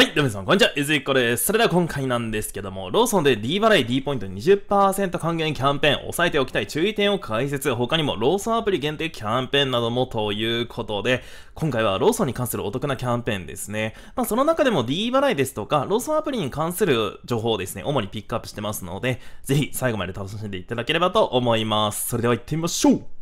はい、どうもさん、こんにちは。ゆずいこです。それでは今回なんですけども、ローソンで D 払い D ポイント20%還元キャンペーン、押さえておきたい注意点を解説、他にもローソンアプリ限定キャンペーンなどもということで、今回はローソンに関するお得なキャンペーンですね。まあ、その中でも D 払いですとか、ローソンアプリに関する情報をですね、主にピックアップしてますので、ぜひ最後まで楽しんでいただければと思います。それでは行ってみましょう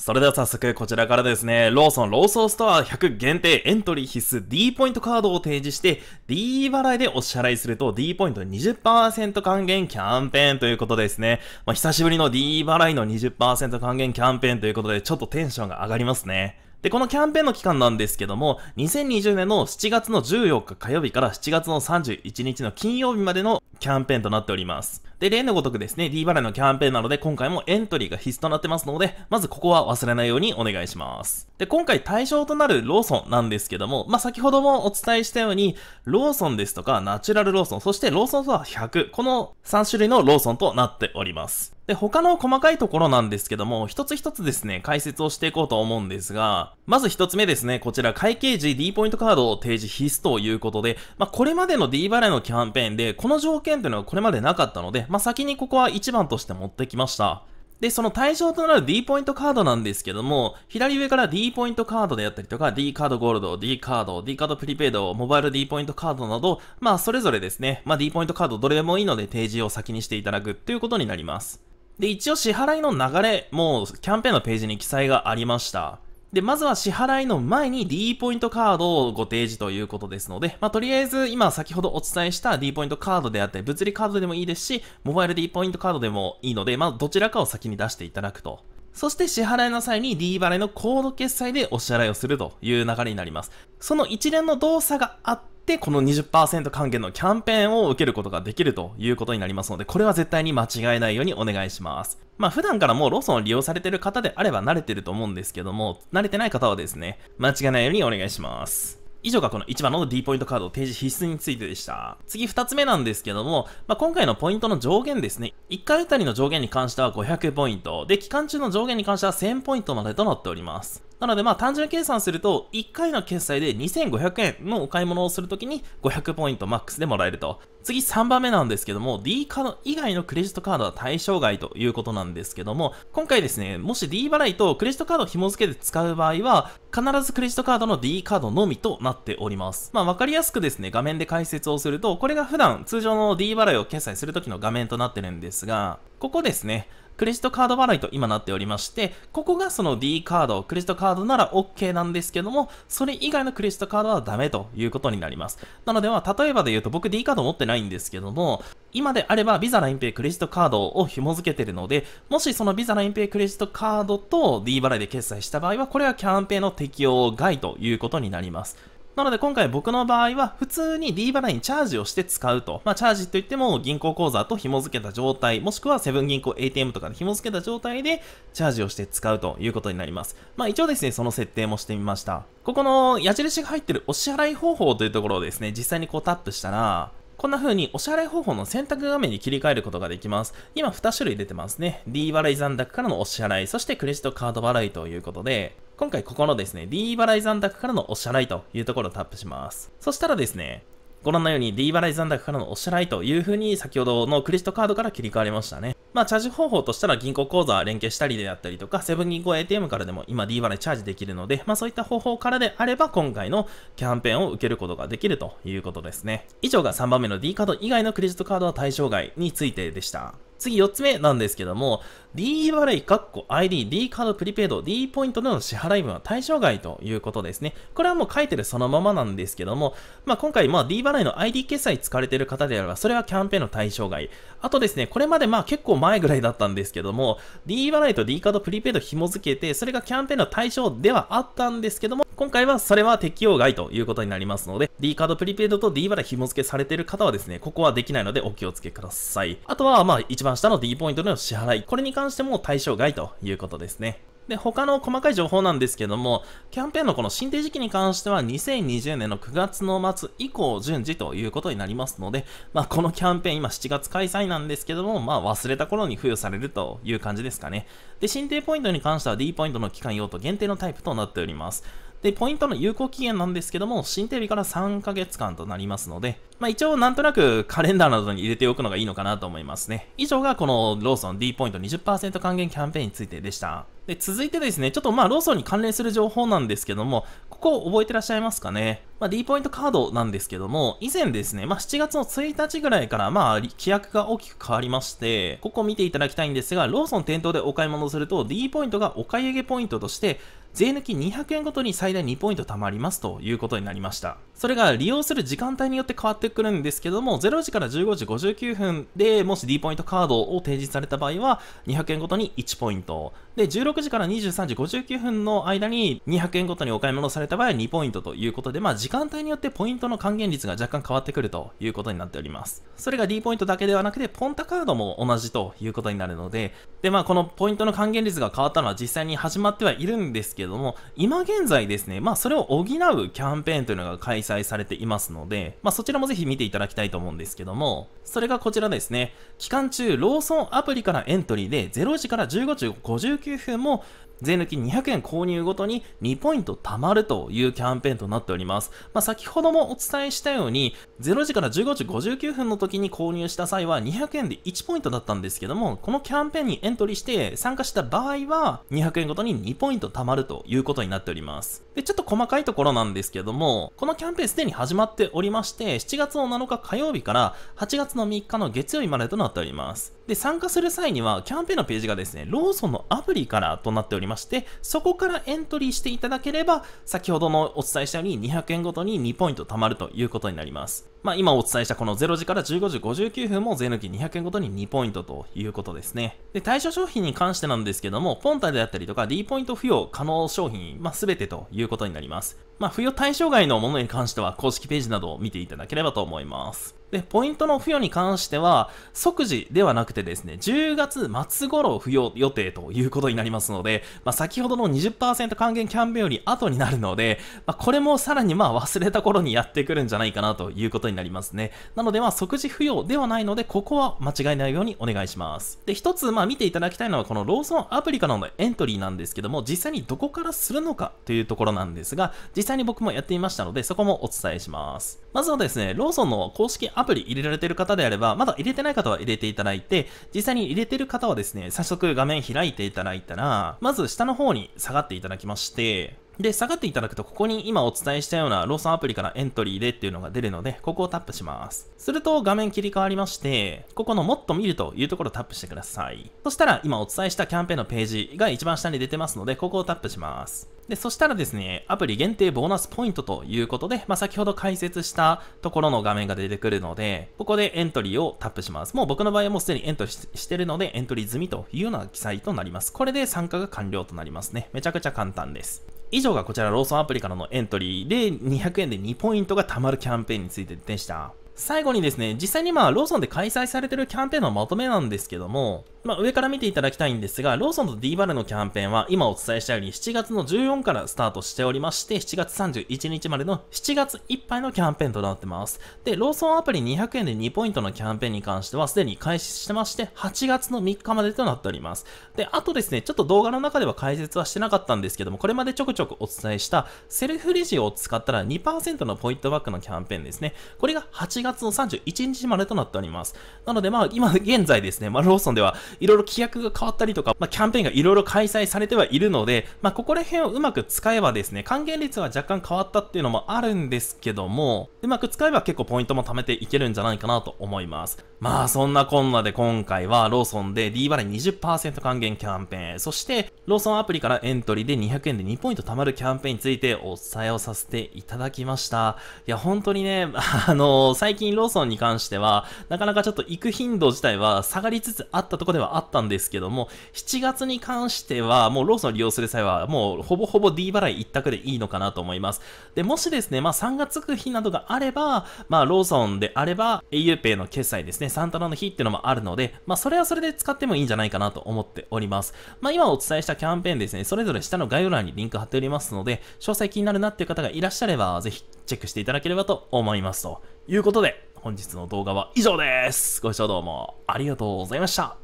それでは早速こちらからですね、ローソンローソンストア100限定エントリー必須 D ポイントカードを提示して D 払いでお支払いすると D ポイント20%還元キャンペーンということですね。まあ、久しぶりの D 払いの20%還元キャンペーンということでちょっとテンションが上がりますね。で、このキャンペーンの期間なんですけども、2020年の7月の14日火曜日から7月の31日の金曜日までのキャンペーンとなっております。で、例のごとくですね、D 払いのキャンペーンなので、今回もエントリーが必須となってますので、まずここは忘れないようにお願いします。で、今回対象となるローソンなんですけども、まあ、先ほどもお伝えしたように、ローソンですとか、ナチュラルローソン、そしてローソンとは100、この3種類のローソンとなっております。で、他の細かいところなんですけども、一つ一つですね、解説をしていこうと思うんですが、まず一つ目ですね、こちら会計時 D ポイントカードを提示必須ということで、まあ、これまでの D 払いのキャンペーンで、この条件というのはこれまでなかったので、まあ、先にここは1番として持ってきました。で、その対象となる D ポイントカードなんですけども、左上から D ポイントカードであったりとか、D カードゴールド、D カード、D カードプリペイド、モバイル D ポイントカードなど、まあそれぞれですね、まあ D ポイントカードどれでもいいので提示を先にしていただくということになります。で、一応支払いの流れもキャンペーンのページに記載がありました。で、まずは支払いの前に D ポイントカードをご提示ということですので、まあ、とりあえず今先ほどお伝えした D ポイントカードであって、物理カードでもいいですし、モバイル D ポイントカードでもいいので、まあ、どちらかを先に出していただくと。そして支払いの際に D 払いのコード決済でお支払いをするという流れになります。その一連の動作があっで、この20%還元のキャンペーンを受けることができるということになりますので、これは絶対に間違えないようにお願いします。まあ普段からもうローソンを利用されてる方であれば慣れてると思うんですけども、慣れてない方はですね、間違えないようにお願いします。以上がこの1番の D ポイントカード提示必須についてでした。次2つ目なんですけども、まあ、今回のポイントの上限ですね。1回あたりの上限に関しては500ポイント、で、期間中の上限に関しては1000ポイントまでとなっております。なのでまあ単純計算すると、1回の決済で2500円のお買い物をするときに500ポイントマックスでもらえると。次3番目なんですけども、D カード以外のクレジットカードは対象外ということなんですけども、今回ですね、もし D 払いとクレジットカードを紐付けて使う場合は、必ずクレジットカードの D カードのみとなっております。まあわかりやすくですね、画面で解説をすると、これが普段通常の D 払いを決済するときの画面となってるんですが、ここですね、クレジットカード払いと今なっておりまして、ここがその D カード、クレジットカードなら OK なんですけども、それ以外のクレジットカードはダメということになります。なのでは、例えばで言うと僕 D カード持ってないんですけども、今であれば Visa ラインペイクレジットカードを紐付けてるので、もしその Visa ラインペイクレジットカードと D 払いで決済した場合は、これはキャンペーンの適用外ということになります。なので今回僕の場合は普通に D 払いにチャージをして使うと。まあチャージといっても銀行口座と紐付けた状態、もしくはセブン銀行 ATM とかで紐付けた状態でチャージをして使うということになります。まあ一応ですね、その設定もしてみました。ここの矢印が入ってるお支払い方法というところをですね、実際にこうタップしたら、こんな風にお支払い方法の選択画面に切り替えることができます。今2種類出てますね。D 払い残高からのお支払い、そしてクレジットカード払いということで、今回ここのですね、D 払い残高からのお支払いというところをタップします。そしたらですね、ご覧のように D 払い残高からのお支払いという風に先ほどのクレジットカードから切り替わりましたね。まあ、チャージ方法としたら銀行口座連携したりであったりとか、セブン銀行 ATM からでも今 D 払いチャージできるので、まあそういった方法からであれば今回のキャンペーンを受けることができるということですね。以上が3番目の D カード以外のクレジットカードは対象外についてでした。次4つ目なんですけども、D 払い、ID、D カードプリペイド、D ポイントでの支払い分は対象外ということですね。これはもう書いてるそのままなんですけども、まあ、今回、まあ、D 払いの ID 決済使われている方であれば、それはキャンペーンの対象外。あとですね、これまでまあ結構前ぐらいだったんですけども、D 払いと D カードプリペイド紐付けて、それがキャンペーンの対象ではあったんですけども、今回はそれは適用外ということになりますので、D カードプリペイドと D 払い紐付けされている方はですね、ここはできないのでお気をつけください。あとは、まあ、一番下の D ポイントでの支払い。これに関関しても対象外ということですね。で、他の細かい情報なんですけども、キャンペーンのこの申請時期に関しては、2020年の9月の末以降順次ということになりますので、まあ、このキャンペーン今7月開催なんですけども、まあ、忘れた頃に付与されるという感じですかね。で、申請ポイントに関しては D ポイントの期間用途限定のタイプとなっております。で、ポイントの有効期限なんですけども、新定日から3ヶ月間となりますので、まあ一応なんとなくカレンダーなどに入れておくのがいいのかなと思いますね。以上がこのローソン D ポイント20%還元キャンペーンについてでした。で、続いてですね、ちょっとまあローソンに関連する情報なんですけども、ここ覚えてらっしゃいますかね。まあ D ポイントカードなんですけども、以前ですね、まあ7月の1日ぐらいからまあ規約が大きく変わりまして、ここ見ていただきたいんですが、ローソン店頭でお買い物すると D ポイントがお買い上げポイントとして、税抜き200円ごとに最大2ポイント貯まりますということになりました。それが利用する時間帯によって変わってくるんですけども、0時から15時59分で、もし D ポイントカードを提示された場合は、200円ごとに1ポイント。で、16時から23時59分の間に200円ごとにお買い物された場合は2ポイントということで、まあ時間帯によってポイントの還元率が若干変わってくるということになっております。それが D ポイントだけではなくて、ポンタカードも同じということになるので、で、まあこのポイントの還元率が変わったのは実際に始まってはいるんですけども、今現在ですね、まあそれを補うキャンペーンというのが開催載されていますので、まあ、そちらもぜひ見ていただきたいと思うんですけども、それがこちらですね。期間中、ローソンアプリからエントリーで0時から15時59分も税抜き200円購入ごとに2ポイント貯まるというキャンペーンとなっております。まあ、先ほどもお伝えしたように、0時から15時59分の時に購入した際は200円で1ポイントだったんですけども、このキャンペーンにエントリーして参加した場合は、200円ごとに2ポイント貯まるということになっております。で、ちょっと細かいところなんですけども、このキャンペーンすでに始まっておりまして、7月の7日火曜日から8月の3日の月曜日までとなっております。で、参加する際には、キャンペーンのページがですね、ローソンのアプリからとなっております。まして、そこからエントリーしていただければ、先ほどのお伝えしたように200円ごとに2ポイント貯まるということになります。まあ今お伝えしたこの0時から15時59分も税抜き200円ごとに2ポイントということですね。で、対象商品に関してなんですけども、ポンタであったりとか D ポイント付与可能商品、まあ全てということになります。まあ付与対象外のものに関しては公式ページなどを見ていただければと思います。で、ポイントの付与に関しては、即時ではなくてですね、10月末頃付与予定ということになりますので、まあ、先ほどの20%還元キャンペーンより後になるので、まあ、これもさらにまあ忘れた頃にやってくるんじゃないかなということになりますね。なので、まあ、即時付与ではないので、ここは間違いないようにお願いします。で、一つ、まあ、見ていただきたいのは、このローソンアプリからのエントリーなんですけども、実際にどこからするのかというところなんですが、実際に僕もやっていましたので、そこもお伝えします。まずはですね、ローソンの公式アプリ入れられてる方であれば、まだ入れてない方は入れていただいて、実際に入れてる方はですね、早速画面開いていただいたら、まず下の方に下がっていただきまして、で、下がっていただくと、ここに今お伝えしたようなローソンアプリからエントリーでっていうのが出るので、ここをタップします。すると画面切り替わりまして、ここのもっと見るというところをタップしてください。そしたら、今お伝えしたキャンペーンのページが一番下に出てますので、ここをタップします。で、そしたらですね、アプリ限定ボーナスポイントということで、まあ、先ほど解説したところの画面が出てくるので、ここでエントリーをタップします。もう僕の場合はもうすでにエントリーしてるので、エントリー済みというような記載となります。これで参加が完了となりますね。めちゃくちゃ簡単です。以上がこちらローソンアプリからのエントリーで200円で2ポイントが貯まるキャンペーンについてでした。最後にですね、実際にまあローソンで開催されてるキャンペーンのまとめなんですけども、まあ、上から見ていただきたいんですが、ローソンと D バルのキャンペーンは今お伝えしたように7月の14からスタートしておりまして、7月31日までの7月いっぱいのキャンペーンとなってます。で、ローソンアプリ200円で2ポイントのキャンペーンに関してはすでに開始してまして、8月の3日までとなっております。で、あとですね、ちょっと動画の中では解説はしてなかったんですけども、これまでちょくちょくお伝えしたセルフレジを使ったら2%のポイントバックのキャンペーンですね。これが8月の31日までとなっております。なのでまあ今現在ですね、まあローソンではいろいろ規約が変わったりとか、まあ、キャンペーンがいろいろ開催されてはいるので、まあ、ここら辺をうまく使えばですね、還元率は若干変わったっていうのもあるんですけども、うまく使えば結構ポイントも貯めていけるんじゃないかなと思います。まあ、そんなこんなで今回はローソンで D レー20%還元キャンペーン、そしてローソンアプリからエントリーで200円で2ポイント貯まるキャンペーンについてお伝えをさせていただきました。いや、本当にね、あのー、最近ローソンに関しては、なかなかちょっと行く頻度自体は下がりつつあったとこではあったんですけども、7月に関しては、もうローソンを利用する際は、もうほぼほぼ D 払い一択でいいのかなと思います。で、もしですね、まあ、3月付く日などがあれば、まあ、ローソンであれば、auPay の決済ですね、サンタナの日っていうのもあるので、まあ、それはそれで使ってもいいんじゃないかなと思っております。まあ、今お伝えしたキャンペーンですね、それぞれ下の概要欄にリンク貼っておりますので、詳細気になるなっていう方がいらっしゃれば、ぜひチェックしていただければと思いますということで、本日の動画は以上です。ご視聴どうもありがとうございました。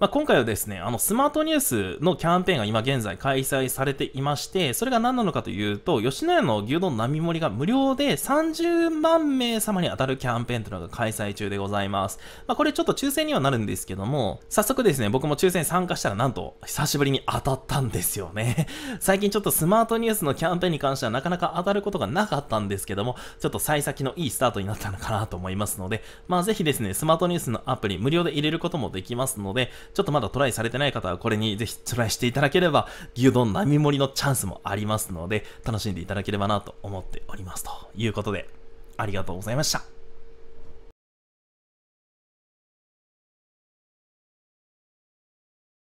まあ、今回はですね、あのスマートニュースのキャンペーンが今現在開催されていまして、それが何なのかというと、吉野家の牛丼並盛りが無料で30万名様に当たるキャンペーンというのが開催中でございます。まあ、これちょっと抽選にはなるんですけども、早速ですね、僕も抽選参加したらなんと久しぶりに当たったんですよね。最近ちょっとスマートニュースのキャンペーンに関してはなかなか当たることがなかったんですけども、ちょっと幸先のいいスタートになったのかなと思いますので、まあぜひですね、スマートニュースのアプリ無料で入れることもできますので、ちょっとまだトライされてない方はこれにぜひトライしていただければ、牛丼並盛りのチャンスもありますので、楽しんでいただければなと思っております。ということで、ありがとうございました。